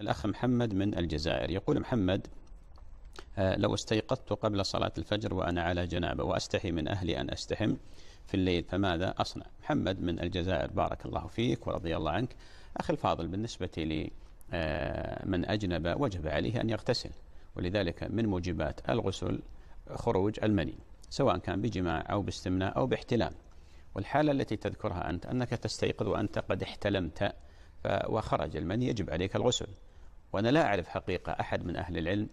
الأخ محمد من الجزائر يقول محمد آه، لو استيقظت قبل صلاة الفجر وأنا على جنابة وأستحي من أهلي أن أستحم في الليل فماذا أصنع محمد من الجزائر بارك الله فيك ورضي الله عنك أخي الفاضل بالنسبة لمن آه، من أجنب وجب عليه أن يغتسل ولذلك من موجبات الغسل خروج المني سواء كان بجماع أو باستمناء أو باحتلام والحالة التي تذكرها أنت أنك تستيقظ وأنت قد احتلمت وخرج المني يجب عليك الغسل وأنا لا أعرف حقيقة أحد من أهل العلم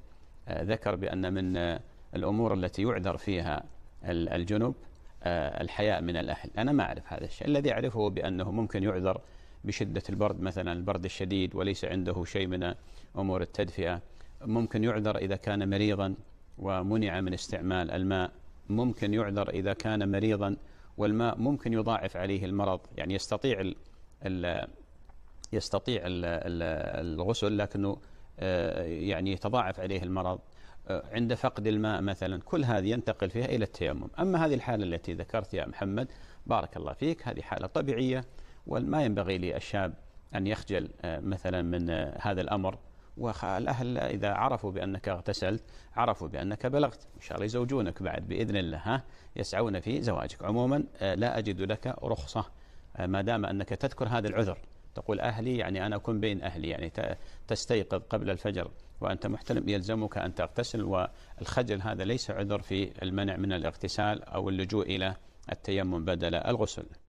آه، ذكر بأن من آه، الأمور التي يعذر فيها الجنوب آه، الحياء من الأهل أنا ما أعرف هذا الشيء الذي أعرفه بأنه ممكن يعذر بشدة البرد مثلا البرد الشديد وليس عنده شيء من أمور التدفئة ممكن يعذر إذا كان مريضا ومنع من استعمال الماء ممكن يعذر إذا كان مريضا والماء ممكن يضاعف عليه المرض يعني يستطيع يستطيع الغسل لكنه آه، يعني يتضاعف عليه المرض آه، عند فقد الماء مثلا كل هذه ينتقل فيها إلى التيمم أما هذه الحالة التي ذكرت يا محمد بارك الله فيك هذه حالة طبيعية وما ينبغي للشاب أن يخجل آه، مثلا من هذا الأمر والأهل إذا عرفوا بأنك اغتسلت عرفوا بأنك بلغت إن شاء الله يزوجونك بعد بإذن الله ها يسعون في زواجك عموما لا أجد لك رخصة ما دام أنك تذكر هذا العذر تقول أهلي يعني أنا أكون بين أهلي يعني تستيقظ قبل الفجر وأنت محتلم يلزمك أن تغتسل والخجل هذا ليس عذر في المنع من الاغتسال أو اللجوء إلى التيمم بدل الغسل